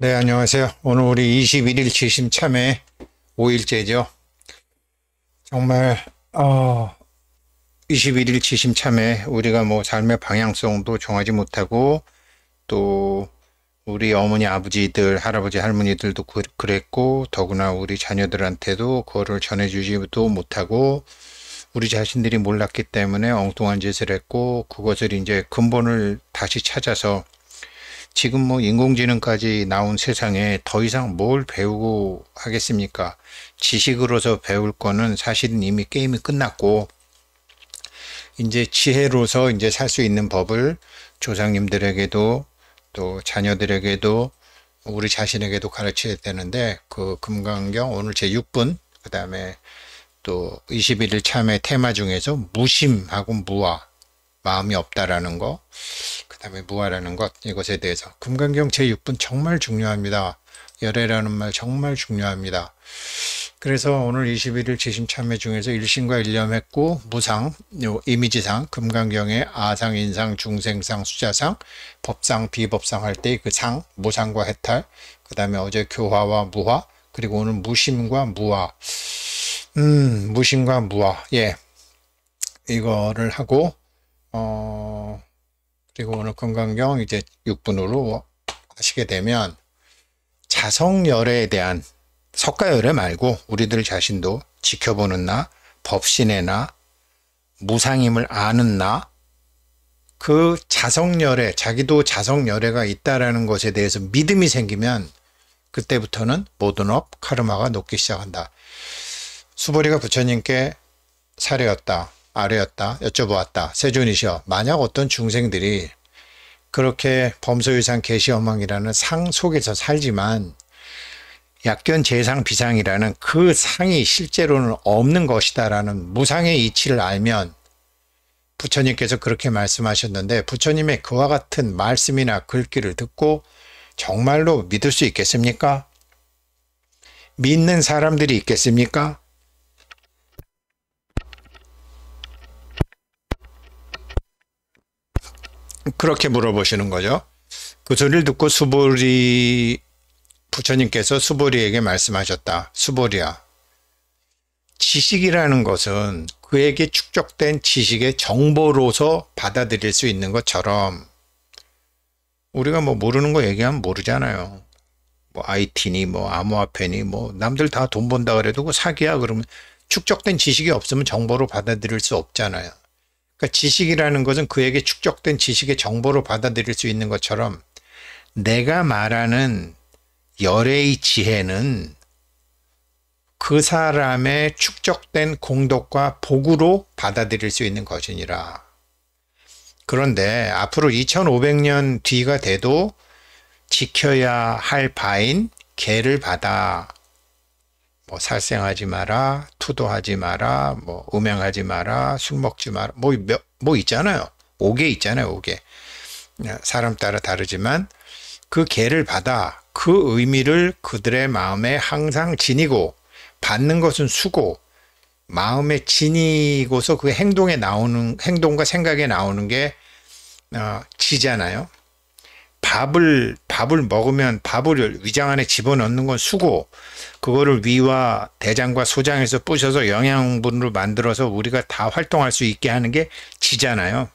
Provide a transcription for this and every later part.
네, 안녕하세요. 오늘 우리 21일 지심 참회 5일째죠. 정말 어, 21일 지심 참회 우리가 뭐 삶의 방향성도 정하지 못하고 또 우리 어머니 아버지들 할아버지 할머니들도 그, 그랬고 더구나 우리 자녀들한테도 그거를 전해주지도 못하고 우리 자신들이 몰랐기 때문에 엉뚱한 짓을 했고 그것을 이제 근본을 다시 찾아서 지금 뭐 인공지능까지 나온 세상에 더 이상 뭘 배우고 하겠습니까? 지식으로서 배울 거는 사실은 이미 게임이 끝났고 이제 지혜로서 이제 살 수 있는 법을 조상님들에게도 또 자녀들에게도 우리 자신에게도 가르쳐야 되는데 그 금강경 오늘 제 6분 그 다음에 또 21일 참회 테마 중에서 무심하고 무아 마음이 없다라는 거 다음 무아라는 것 이것에 대해서 금강경 제6분 정말 중요합니다. 열애라는 말 정말 중요합니다. 그래서 오늘 21일 지심 참회 중에서 일신과 일념했고 무상, 요 이미지상, 금강경의 아상, 인상, 중생상, 수자상, 법상, 비법상 할때 그 상, 무상과 해탈, 그 다음에 어제 교화와 무화, 그리고 오늘 무심과 무화, 음, 무심과 무화, 예, 이거를 하고 어. 그리고 오늘 건강경 이제 6분으로 하시게 되면 자성열에 대한 석가열에 말고 우리들 자신도 지켜보는 나, 법신의 나, 무상임을 아는 나, 그자성열에 자기도 자성열에가 있다라는 것에 대해서 믿음이 생기면 그때부터는 모든 업 카르마가 녹기 시작한다. 수보리가 부처님께 사례였다. 아뢰었다 여쭤보았다. 세존이시여 만약 어떤 중생들이 그렇게 범소유상 개시엄망이라는 상 속에서 살지만 약견 재상 비상이라는 그 상이 실제로는 없는 것이다라는 무상의 이치를 알면 부처님께서 그렇게 말씀하셨는데 부처님의 그와 같은 말씀이나 글귀를 듣고 정말로 믿을 수 있겠습니까? 믿는 사람들이 있겠습니까? 그렇게 물어보시는 거죠. 그 소리를 듣고 수보리 부처님께서 수보리에게 말씀하셨다. 수보리야. 지식이라는 것은 그에게 축적된 지식의 정보로서 받아들일 수 있는 것처럼 우리가 뭐 모르는 거 얘기하면 모르잖아요. 뭐 IT니 뭐 암호화폐니 뭐 남들 다 돈 번다 그래도 그 사기야 그러면 축적된 지식이 없으면 정보로 받아들일 수 없잖아요. 그러니까 지식이라는 것은 그에게 축적된 지식의 정보로 받아들일 수 있는 것처럼 내가 말하는 열애의 지혜는 그 사람의 축적된 공덕과 복으로 받아들일 수 있는 것이니라. 그런데 앞으로 2500년 뒤가 돼도 지켜야 할 바인 개를 받아 뭐 살생하지 마라, 투도하지 마라, 뭐 음행하지 마라, 술 먹지 마라, 뭐, 몇, 뭐 있잖아요. 오개 있잖아요, 오개 네, 사람 따라 다르지만 그개를 받아 그 의미를 그들의 마음에 항상 지니고 받는 것은 수고 마음에 지니고서 그 행동에 나오는 행동과 생각에 나오는 게 어, 지잖아요. 밥을 밥을 먹으면 밥을 위장 안에 집어넣는 건 수고 그거를 위와 대장과 소장에서 부셔서 영양분으로 만들어서 우리가 다 활동할 수 있게 하는 게 지잖아요.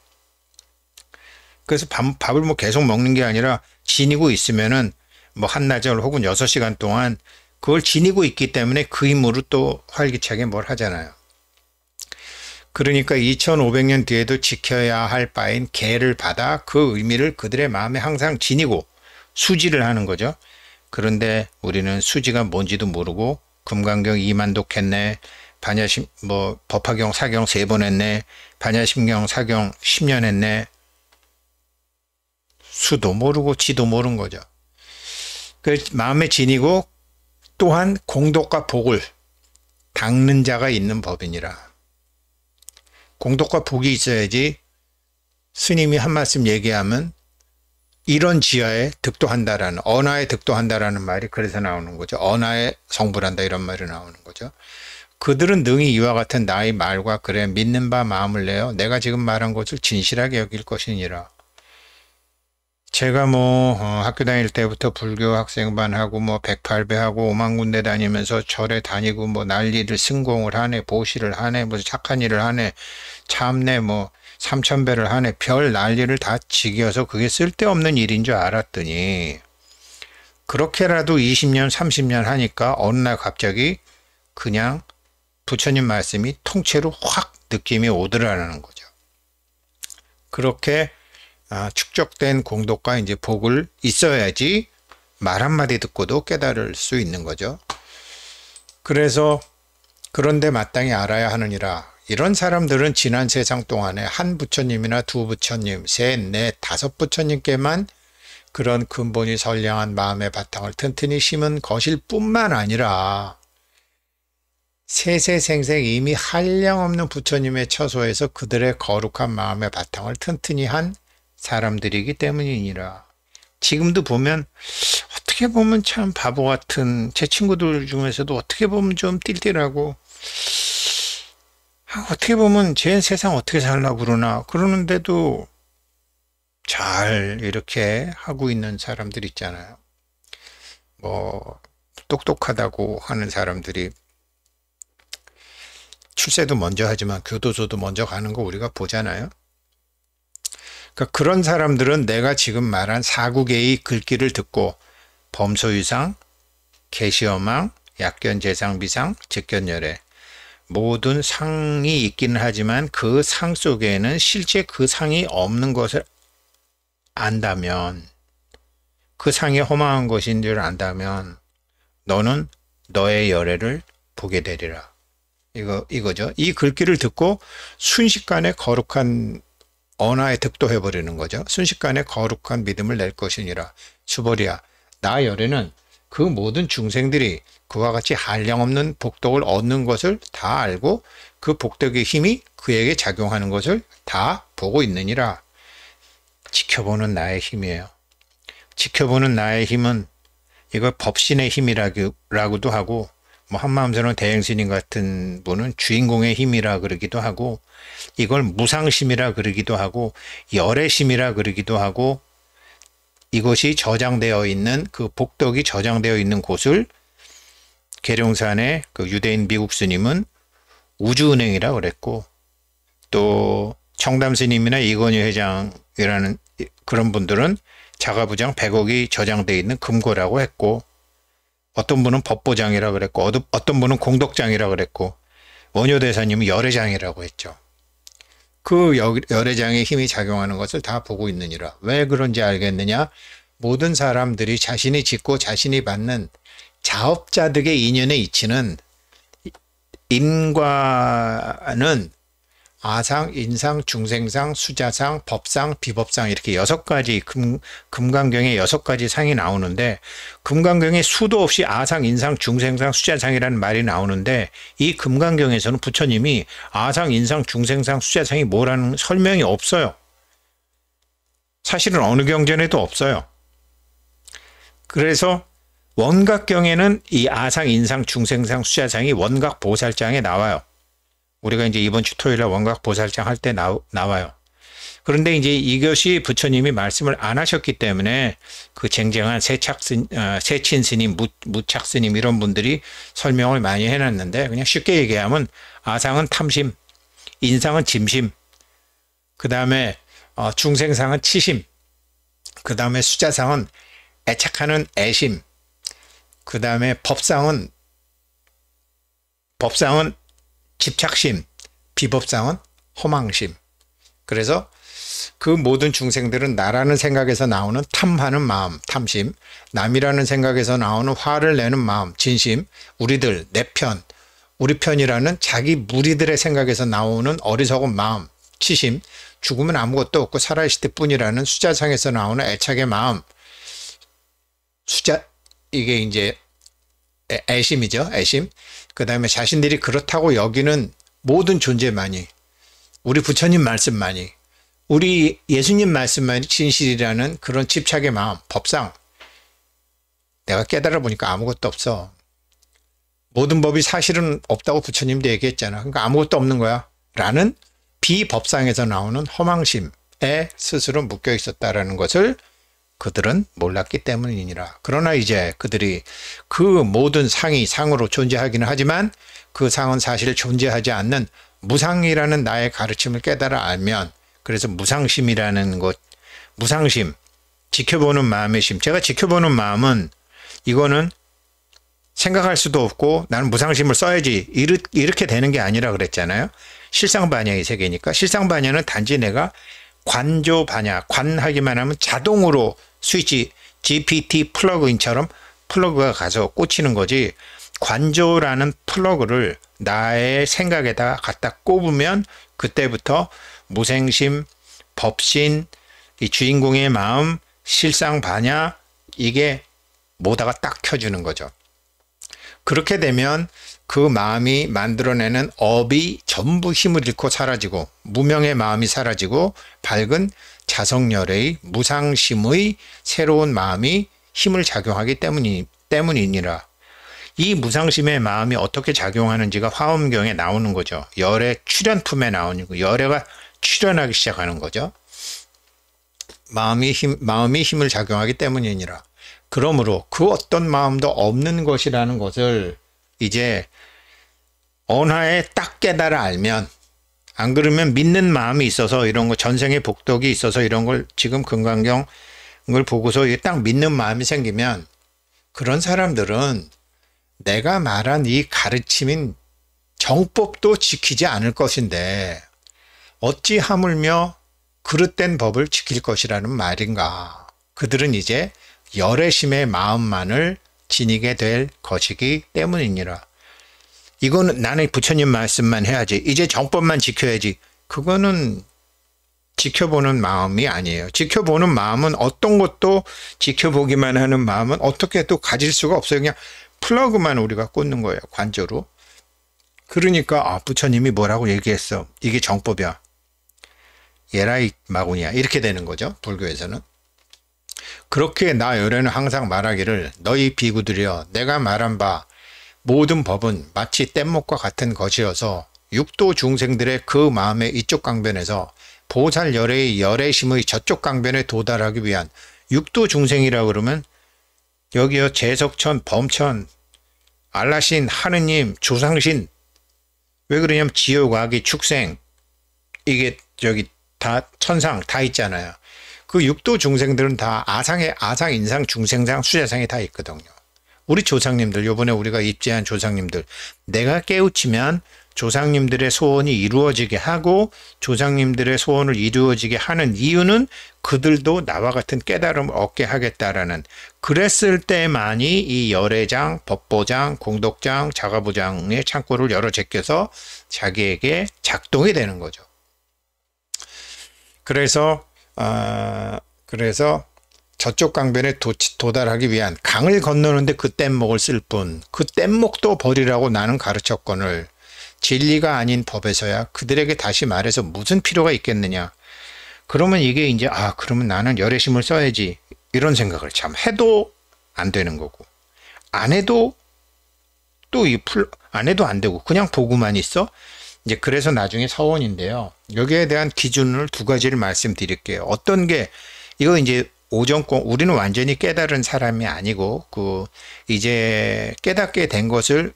그래서 밥, 을뭐 계속 먹는 게 아니라 지니고 있으면은 뭐 한나절 혹은 여섯 시간 동안 그걸 지니고 있기 때문에 그 힘으로 또 활기차게 뭘 하잖아요. 그러니까 2500년 뒤에도 지켜야 할 바인 계를 받아 그 의미를 그들의 마음에 항상 지니고 수지를 하는 거죠. 그런데 우리는 수지가 뭔지도 모르고 금강경 2만 독했네. 반야심 뭐 법화경 사경 세번 했네. 반야심경 사경 10년 했네. 수도 모르고 지도 모른 거죠. 그 마음에 지니고 또한 공덕과 복을 닦는 자가 있는 법이니라. 공덕과 복이 있어야지 스님이 한 말씀 얘기하면 이런 지하에 득도한다라는 언하에 득도한다라는 말이 그래서 나오는 거죠. 언하에 성불한다 이런 말이 나오는 거죠. 그들은 능히 이와 같은 나의 말과 그래 믿는 바 마음을 내어 내가 지금 말한 것을 진실하게 여길 것이니라. 제가 뭐 어, 학교 다닐 때부터 불교 학생반 하고 뭐 백팔배 하고 오만 군데 다니면서 절에 다니고 뭐 난리를 승공을 하네 보시를 하네 무슨 착한 일을 하네 참내 뭐 삼천배를 하네 별 난리를 다 지겨서 그게 쓸데없는 일인 줄 알았더니 그렇게라도 20년 30년 하니까 어느 날 갑자기 그냥 부처님 말씀이 통째로 확 느낌이 오더라는 거죠. 그렇게 아, 축적된 공덕과 이제 복을 있어야지 말 한마디 듣고도 깨달을 수 있는 거죠. 그래서 그런데 마땅히 알아야 하느니라 이런 사람들은 지난 세상 동안에 한 부처님이나 두 부처님, 셋, 넷, 네, 다섯 부처님께만 그런 근본이 선량한 마음의 바탕을 튼튼히 심은 것일 뿐만 아니라 세세생생 이미 한량없는 부처님의 처소에서 그들의 거룩한 마음의 바탕을 튼튼히 한 사람들이기 때문이니라. 지금도 보면 어떻게 보면 참 바보 같은 제 친구들 중에서도 어떻게 보면 좀 띨띨하고 아, 어떻게 보면 제 세상 어떻게 살라 고 그러나 그러는데도 잘 이렇게 하고 있는 사람들 있잖아요. 뭐 똑똑하다고 하는 사람들이 출세도 먼저 하지만 교도소도 먼저 가는 거 우리가 보잖아요. 그러니까 그런 사람들은 내가 지금 말한 사국의 글귀를 듣고 범소유상, 개시어망, 약견재상비상, 직견열애 모든 상이 있기는 하지만 그 상 속에는 실제 그 상이 없는 것을 안다면 그 상이 허망한 것인 줄 안다면 너는 너의 열애를 보게 되리라. 이거 이거죠. 이 글귀를 듣고 순식간에 거룩한 언어에 득도해버리는 거죠. 순식간에 거룩한 믿음을 낼 것이니라. 수벌이야나 열에는 그 모든 중생들이 그와 같이 한량없는 복덕을 얻는 것을 다 알고 그 복덕의 힘이 그에게 작용하는 것을 다 보고 있느니라. 지켜보는 나의 힘이에요. 지켜보는 나의 힘은 이걸 법신의 힘이라고도 하고 뭐 한마음선원 대행스님 같은 분은 주인공의 힘이라 그러기도 하고 이걸 무상심이라 그러기도 하고 열애심이라 그러기도 하고 이것이 저장되어 있는 그 복덕이 저장되어 있는 곳을 계룡산의 그 유대인 미국 스님은 우주은행이라 그랬고 또 청담 스님이나 이건희 회장이라는 그런 분들은 자가부장 100억이 저장되어 있는 금고라고 했고 어떤 분은 법보장이라 고 그랬고 어떤 분은 공덕장이라 고 그랬고 원효 대사님은 열애장이라고 했죠. 그 열애장의 힘이 작용하는 것을 다 보고 있느니라. 왜 그런지 알겠느냐? 모든 사람들이 자신이 짓고 자신이 받는 자업자득의 인연의 이치는 인과는 아상, 인상, 중생상, 수자상, 법상, 비법상 이렇게 여섯 가지 금, 금강경에 여섯 가지 상이 나오는데 금강경에 수도 없이 아상, 인상, 중생상, 수자상이라는 말이 나오는데 이 금강경에서는 부처님이 아상, 인상, 중생상, 수자상이 뭐라는 설명이 없어요. 사실은 어느 경전에도 없어요. 그래서 원각경에는 이 아상, 인상, 중생상, 수자상이 원각 보살장에 나와요. 우리가 이제 이번 주 토요일 날 원각 보살장 할 때 나와요. 그런데 이제 이것이 부처님이 말씀을 안 하셨기 때문에 그 쟁쟁한 세착스님, 어, 세친스님, 무, 착스님 이런 분들이 설명을 많이 해놨는데 그냥 쉽게 얘기하면 아상은 탐심, 인상은 짐심, 그 다음에 어, 중생상은 치심, 그 다음에 수자상은 애착하는 애심, 그 다음에 법상은 법상은 집착심, 비법상은 허망심. 그래서 그 모든 중생들은 나라는 생각에서 나오는 탐하는 마음, 탐심, 남이라는 생각에서 나오는 화를 내는 마음, 진심, 우리들, 내 편, 우리 편이라는 자기 무리들의 생각에서 나오는 어리석은 마음, 치심, 죽으면 아무것도 없고 살아있을 때뿐이라는 수자상에서 나오는 애착의 마음, 수자, 이게 이제 애심이죠, 애심. 그 다음에 자신들이 그렇다고 여기는 모든 존재만이 우리 부처님 말씀만이 우리 예수님 말씀만이 진실이라는 그런 집착의 마음, 법상 내가 깨달아 보니까 아무것도 없어. 모든 법이 사실은 없다고 부처님도 얘기했잖아. 그러니까 아무것도 없는 거야. 라는 비법상에서 나오는 허망심에 스스로 묶여 있었다라는 것을 그들은 몰랐기 때문이니라. 그러나 이제 그들이 그 모든 상이 상으로 존재하기는 하지만 그 상은 사실 존재하지 않는 무상이라는 나의 가르침을 깨달아 알면 그래서 무상심이라는 것, 무상심, 지켜보는 마음의 심. 제가 지켜보는 마음은 이거는 생각할 수도 없고 나는 무상심을 써야지 이렇게 되는 게 아니라 그랬잖아요. 실상 반야의 세계니까 실상 반야는 단지 내가 관조 반야, 관하기만 하면 자동으로 스위치 GPT 플러그인처럼 플러그가 가서 꽂히는 거지 관조라는 플러그를 나의 생각에다 갖다 꼽으면 그때부터 무생심, 법신, 이 주인공의 마음, 실상 반야 이게 뭐다가딱 켜주는 거죠. 그렇게 되면 그 마음이 만들어내는 업이 전부 힘을 잃고 사라지고 무명의 마음이 사라지고 밝은 자성열의 무상심의 새로운 마음이 힘을 작용하기 때문이, 때문이니라. 이 무상심의 마음이 어떻게 작용하는지가 화엄경에 나오는 거죠. 열의 출현품에 나오는 거. 열애가 출현하기 시작하는 거죠. 마음이 힘, 마음이 힘을 작용하기 때문이니라. 그러므로 그 어떤 마음도 없는 것이라는 것을 이제 언하에 딱 깨달아 알면 안 그러면 믿는 마음이 있어서 이런 거 전생의 복덕이 있어서 이런 걸 지금 금강경을 보고서 딱 믿는 마음이 생기면 그런 사람들은 내가 말한 이 가르침인 정법도 지키지 않을 것인데 어찌 하물며 그릇된 법을 지킬 것이라는 말인가. 그들은 이제 열애심의 마음만을 지니게 될 것이기 때문이니라. 이거는 나는 부처님 말씀만 해야지. 이제 정법만 지켜야지. 그거는 지켜보는 마음이 아니에요. 지켜보는 마음은 어떤 것도 지켜보기만 하는 마음은 어떻게 또 가질 수가 없어요. 그냥 플러그만 우리가 꽂는 거예요. 관조로 그러니까 아 부처님이 뭐라고 얘기했어. 이게 정법이야. 예라이 마구니야. 이렇게 되는 거죠. 불교에서는. 그렇게 나 요래는 항상 말하기를 너희 비구들이여 내가 말한 바 모든 법은 마치 뗏목과 같은 것이어서 육도 중생들의 그 마음의 이쪽 강변에서 보살 열의 열애심의 저쪽 강변에 도달하기 위한 육도 중생이라 그러면 여기요 재석천, 범천, 알라신, 하느님, 조상신 왜 그러냐면 지옥, 악이, 축생 이게 저기 다 천상 다 있잖아요. 그 육도 중생들은 다 아상의 아상, 인상, 중생상, 수자상에 다 있거든요. 우리 조상님들 요번에 우리가 입제한 조상님들 내가 깨우치면 조상님들의 소원이 이루어지게 하고 조상님들의 소원을 이루어지게 하는 이유는 그들도 나와 같은 깨달음을 얻게 하겠다라는 그랬을 때만이 이 열애장, 법보장, 공덕장, 자가보장의 창고를 열어 제껴서 자기에게 작동이 되는 거죠. 그래서 아 그래서 저쪽 강변에 도, 도달하기 위한 강을 건너는데 그 뗏목을 쓸 뿐 그 뗏목도 버리라고 나는 가르쳤건을 진리가 아닌 법에서야 그들에게 다시 말해서 무슨 필요가 있겠느냐 그러면 이게 이제 아 그러면 나는 열애심을 써야지 이런 생각을 참 해도 안 되는 거고 안 해도 또 이풀안 해도 안 되고 그냥 보고만 있어 이제 그래서 나중에 서원인데요 여기에 대한 기준을 두 가지를 말씀드릴게요 어떤 게 이거 이제 오정권 우리는 완전히 깨달은 사람이 아니고 그 이제 깨닫게 된 것을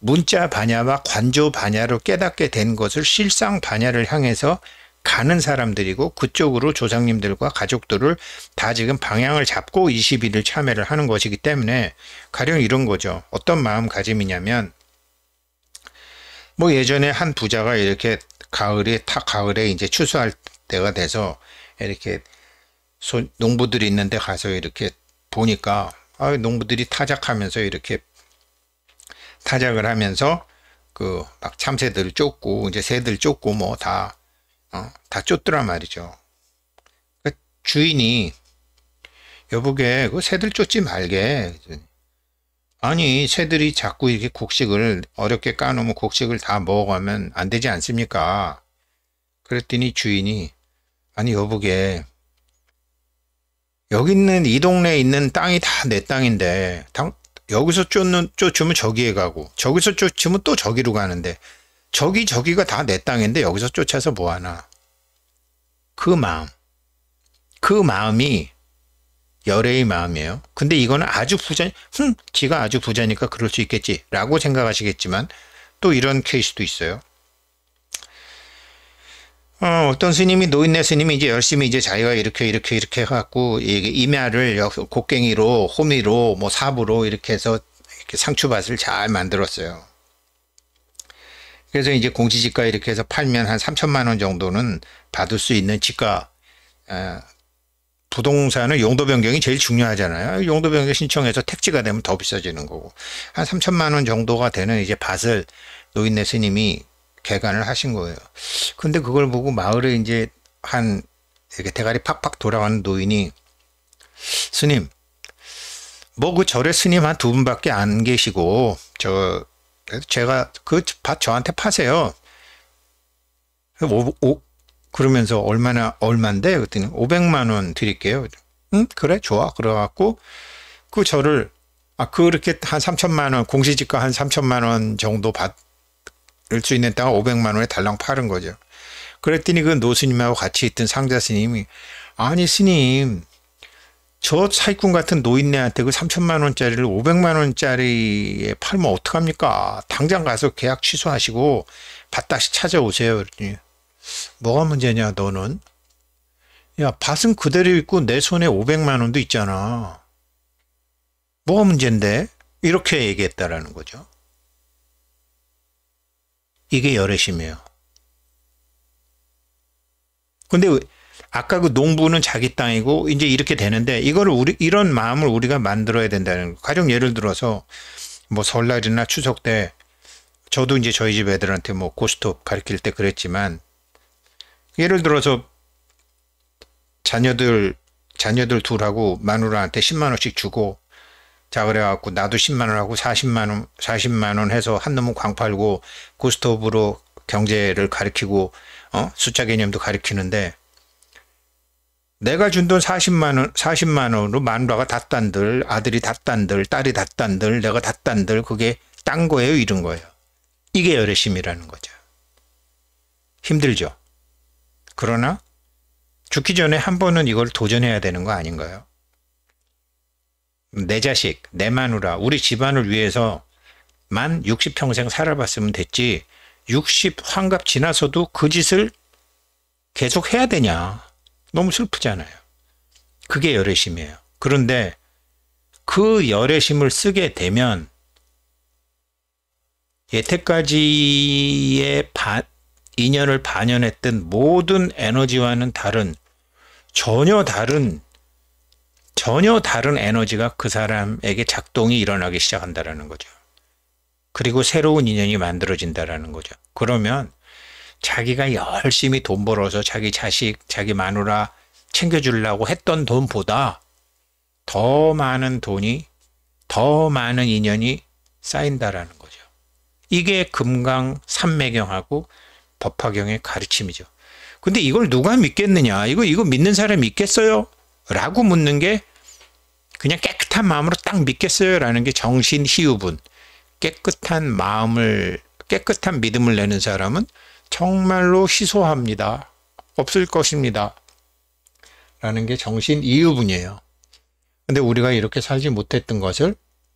문자 반야와 관조 반야로 깨닫게 된 것을 실상 반야를 향해서 가는 사람들이고 그쪽으로 조상님들과 가족들을 다 지금 방향을 잡고 21일 을 참여를 하는 것이기 때문에 가령 이런 거죠. 어떤 마음가짐이냐면 뭐 예전에 한 부자가 이렇게 가을에 타 가을에 이제 추수할 때가 돼서 이렇게 소, 농부들이 있는데 가서 이렇게 보니까 아, 농부들이 타작하면서 이렇게 타작을 하면서 그 막 참새들 을 쫓고 이제 새들 쫓고 뭐 다다 어, 다쫓더라 말이죠. 그 주인이 여보게 그 새들 쫓지 말게. 아니 새들이 자꾸 이렇게 곡식을 어렵게 까놓으면 곡식을 다 먹어가면 안 되지 않습니까? 그랬더니 주인이 아니 여보게 여기 있는 이 동네에 있는 땅이 다 내 땅인데 당, 여기서 쫓는 쫓으면 저기에 가고 저기서 쫓으면 또 저기로 가는데 저기 저기가 다 내 땅인데 여기서 쫓아서 뭐 하나 그 마음 그 마음이 열애의 마음이에요. 근데 이거는 아주 부자, 흠, 지가 아주 부자니까 그럴 수 있겠지라고 생각하시겠지만 또 이런 케이스도 있어요. 어, 어떤 스님이 노인네 스님이 이제 열심히 이제 자기가 이렇게 이렇게 이렇게 해갖고 이게 임야를 곡괭이로 호미로 뭐 삽으로 이렇게 해서 이렇게 상추밭을 잘 만들었어요. 그래서 이제 공시지가 이렇게 해서 팔면 한 3천만 원 정도는 받을 수 있는 지가 어, 부동산을 용도 변경이 제일 중요하잖아요. 용도 변경 신청해서 택지가 되면 더 비싸지는 거고 한 3천만 원 정도가 되는 이제 밭을 노인네 스님이 개관을 하신 거예요. 근데 그걸 보고 마을에 이제 한 이렇게 대가리 팍팍 돌아가는 노인이 스님 뭐 그 절에 스님 한 두 분밖에 안 계시고 저 제가 그 밭 저한테 파세요. 오, 오, 그러면서 얼마나 얼만데 그랬더니 500만 원 드릴게요. 응 그래 좋아 그래갖고 그 절을 아 그렇게 한 3천만 원 공시지가 한 3천만 원 정도 받 을수 있는 땅을 500만 원에 달랑 팔은 거죠. 그랬더니 그 노스님하고 같이 있던 상자 스님이 아니 스님 저 사기꾼 같은 노인네한테 그 3천만 원짜리를 500만 원짜리에 팔면 어떡합니까? 당장 가서 계약 취소하시고 밭다시 찾아오세요. 그랬더니 뭐가 문제냐 너는? 야 밭은 그대로 있고 내 손에 500만 원도 있잖아. 뭐가 문제인데? 이렇게 얘기했다라는 거죠. 이게 열애심이에요. 근데 아까 그 농부는 자기 땅이고 이제 이렇게 되는데 이거를 우리 이런 마음을 우리가 만들어야 된다는 거. 가령 예를 들어서 뭐 설날이나 추석 때 저도 이제 저희 집 애들한테 뭐 고스톱 가르칠 때 그랬지만 예를 들어서 자녀들 자녀들 둘하고 마누라한테 10만 원씩 주고 자 그래갖고 나도 10만 원하고 40만 원 40만 원 해서 한 놈은 광팔고 고스톱으로 그 경제를 가리키고 어? 숫자 개념도 가리키는데 내가 준 돈 40만 원 40만 원으로 만화가 닷단들 아들이 닷단들 딸이 닷단들 내가 닷단들 그게 딴 거예요 이런 거예요 이게 열애심이라는 거죠 힘들죠 그러나 죽기 전에 한 번은 이걸 도전해야 되는 거 아닌가요? 내 자식, 내 마누라, 우리 집안을 위해서만 60평생 살아봤으면 됐지 60 환갑 지나서도 그 짓을 계속 해야 되냐. 너무 슬프잖아요. 그게 열애심이에요. 그런데 그 열애심을 쓰게 되면 예태까지의 반, 인연을 반영했던 모든 에너지와는 다른 전혀 다른 전혀 다른 에너지가 그 사람에게 작동이 일어나기 시작한다라는 거죠. 그리고 새로운 인연이 만들어진다라는 거죠. 그러면 자기가 열심히 돈 벌어서 자기 자식, 자기 마누라 챙겨주려고 했던 돈보다 더 많은 돈이, 더 많은 인연이 쌓인다라는 거죠. 이게 금강 삼매경하고 법화경의 가르침이죠. 근데 이걸 누가 믿겠느냐? 이거, 이거 믿는 사람이 있겠어요? 라고 묻는 게 그냥 깨끗한 마음으로 딱 믿겠어요 라는 게 정신 희우분. 깨끗한 마음을, 깨끗한 믿음을 내는 사람은 정말로 희소합니다. 없을 것입니다. 라는 게 정신 이유분이에요. 근데 우리가 이렇게 살지 못했던 것을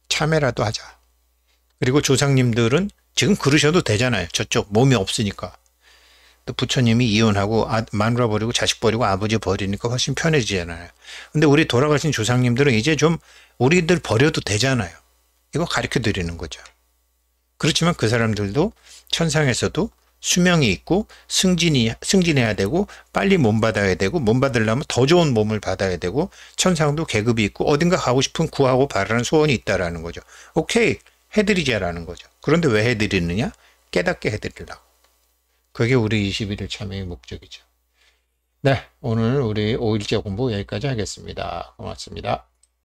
참회라도 하자. 그리고 조상님들은 지금 그러셔도 되잖아요. 저쪽 몸이 없으니까. 또 부처님이 이혼하고 아, 마누라 버리고 자식 버리고 아버지 버리니까 훨씬 편해지잖아요. 근데 우리 돌아가신 조상님들은 이제 좀 우리들 버려도 되잖아요. 이거 가르쳐 드리는 거죠. 그렇지만 그 사람들도 천상에서도 수명이 있고 승진이 승진해야 되고 빨리 몸 받아야 되고 몸 받으려면 더 좋은 몸을 받아야 되고 천상도 계급이 있고 어딘가 가고 싶은 구하고 바라는 소원이 있다라는 거죠. 오케이 해드리자라는 거죠. 그런데 왜 해드리느냐? 깨닫게 해드리려고. 그게 우리 21일 참여의 목적이죠. 네, 오늘 우리 5일째 공부 여기까지 하겠습니다. 고맙습니다.